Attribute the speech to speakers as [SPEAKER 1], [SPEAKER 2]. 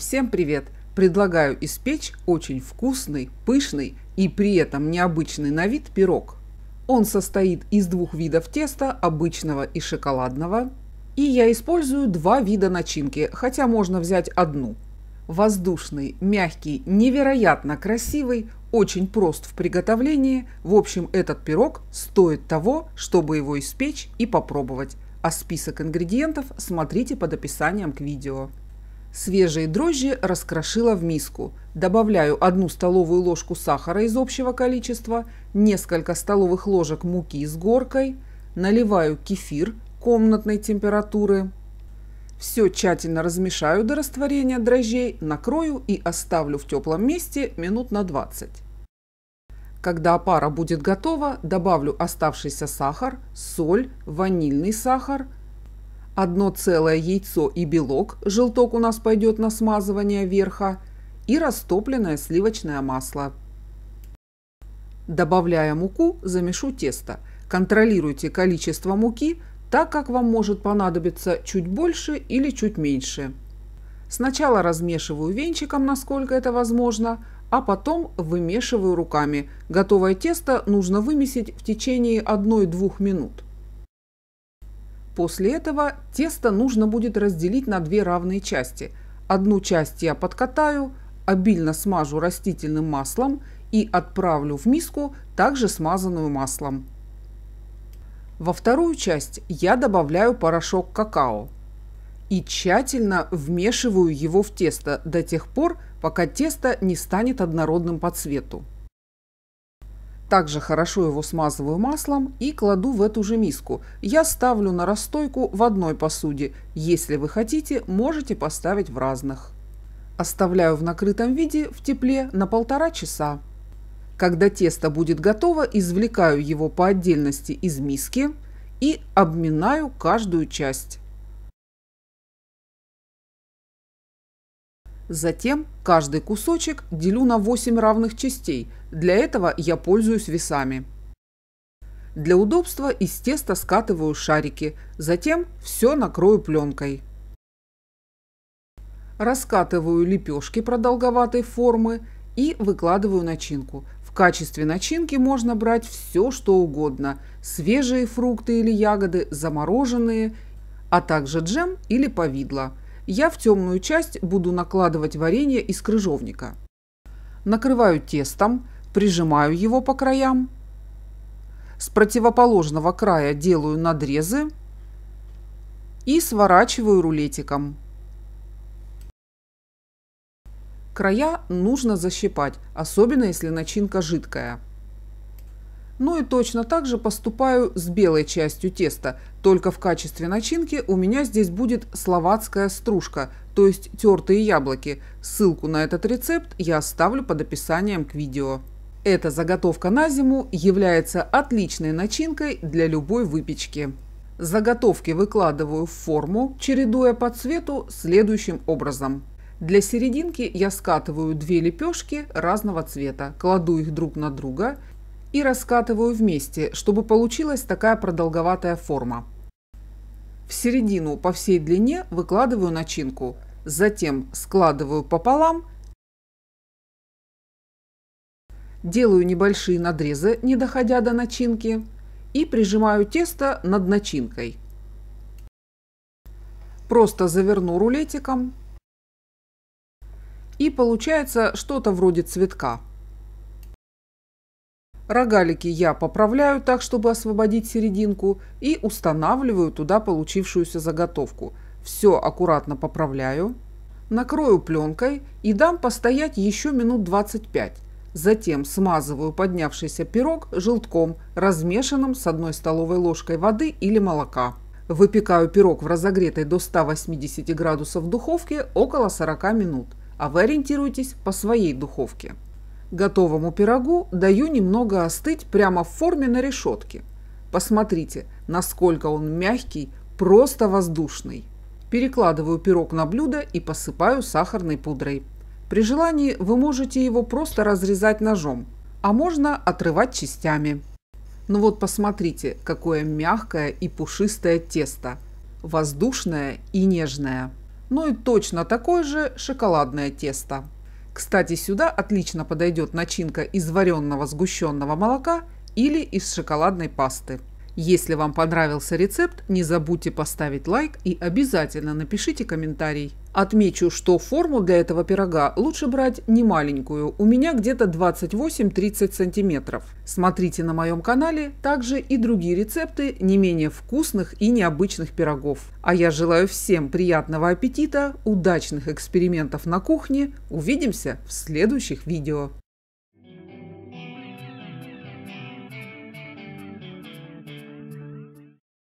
[SPEAKER 1] Всем привет! Предлагаю испечь очень вкусный, пышный и при этом необычный на вид пирог. Он состоит из двух видов теста, обычного и шоколадного. И я использую два вида начинки, хотя можно взять одну. Воздушный, мягкий, невероятно красивый, очень прост в приготовлении. В общем, этот пирог стоит того, чтобы его испечь и попробовать. А список ингредиентов смотрите под описанием к видео. Свежие дрожжи раскрошила в миску. Добавляю одну столовую ложку сахара из общего количества, несколько столовых ложек муки с горкой, наливаю кефир комнатной температуры. Все тщательно размешаю до растворения дрожжей, накрою и оставлю в теплом месте минут на 20. Когда опара будет готова, добавлю оставшийся сахар, соль, ванильный сахар – одно целое яйцо и белок, желток у нас пойдет на смазывание верха, и растопленное сливочное масло. Добавляя муку, замешу тесто. Контролируйте количество муки, так как вам может понадобиться чуть больше или чуть меньше. Сначала размешиваю венчиком, насколько это возможно, а потом вымешиваю руками. Готовое тесто нужно вымесить в течение 1-2 минут. После этого тесто нужно будет разделить на две равные части. Одну часть я подкатаю, обильно смажу растительным маслом и отправлю в миску, также смазанную маслом. Во вторую часть я добавляю порошок какао и тщательно вмешиваю его в тесто до тех пор, пока тесто не станет однородным по цвету. Также хорошо его смазываю маслом и кладу в эту же миску. Я ставлю на расстойку в одной посуде. Если вы хотите, можете поставить в разных. Оставляю в накрытом виде в тепле на полтора часа. Когда тесто будет готово, извлекаю его по отдельности из миски и обминаю каждую часть. Затем каждый кусочек делю на 8 равных частей. Для этого я пользуюсь весами. Для удобства из теста скатываю шарики, затем все накрою пленкой. Раскатываю лепешки продолговатой формы и выкладываю начинку. В качестве начинки можно брать все, что угодно. Свежие фрукты или ягоды, замороженные, а также джем или повидло я в темную часть буду накладывать варенье из крыжовника. Накрываю тестом, прижимаю его по краям. С противоположного края делаю надрезы и сворачиваю рулетиком. Края нужно защипать, особенно если начинка жидкая. Ну и точно так же поступаю с белой частью теста, только в качестве начинки у меня здесь будет словацкая стружка, то есть тертые яблоки. Ссылку на этот рецепт я оставлю под описанием к видео. Эта заготовка на зиму является отличной начинкой для любой выпечки. Заготовки выкладываю в форму, чередуя по цвету следующим образом. Для серединки я скатываю две лепешки разного цвета, кладу их друг на друга и раскатываю вместе, чтобы получилась такая продолговатая форма. В середину по всей длине выкладываю начинку, затем складываю пополам, делаю небольшие надрезы, не доходя до начинки, и прижимаю тесто над начинкой. Просто заверну рулетиком и получается что-то вроде цветка. Рогалики я поправляю так, чтобы освободить серединку и устанавливаю туда получившуюся заготовку. Все аккуратно поправляю, накрою пленкой и дам постоять еще минут 25. Затем смазываю поднявшийся пирог желтком, размешанным с одной столовой ложкой воды или молока. Выпекаю пирог в разогретой до 180 градусов духовке около 40 минут, а вы ориентируйтесь по своей духовке. Готовому пирогу даю немного остыть прямо в форме на решетке. Посмотрите, насколько он мягкий, просто воздушный. Перекладываю пирог на блюдо и посыпаю сахарной пудрой. При желании вы можете его просто разрезать ножом, а можно отрывать частями. Ну вот посмотрите, какое мягкое и пушистое тесто. Воздушное и нежное. Ну и точно такое же шоколадное тесто. Кстати, сюда отлично подойдет начинка из вареного сгущенного молока или из шоколадной пасты. Если вам понравился рецепт, не забудьте поставить лайк и обязательно напишите комментарий. Отмечу, что форму для этого пирога лучше брать не маленькую, у меня где-то 28-30 сантиметров. Смотрите на моем канале также и другие рецепты не менее вкусных и необычных пирогов. А я желаю всем приятного аппетита, удачных экспериментов на кухне, увидимся в следующих видео.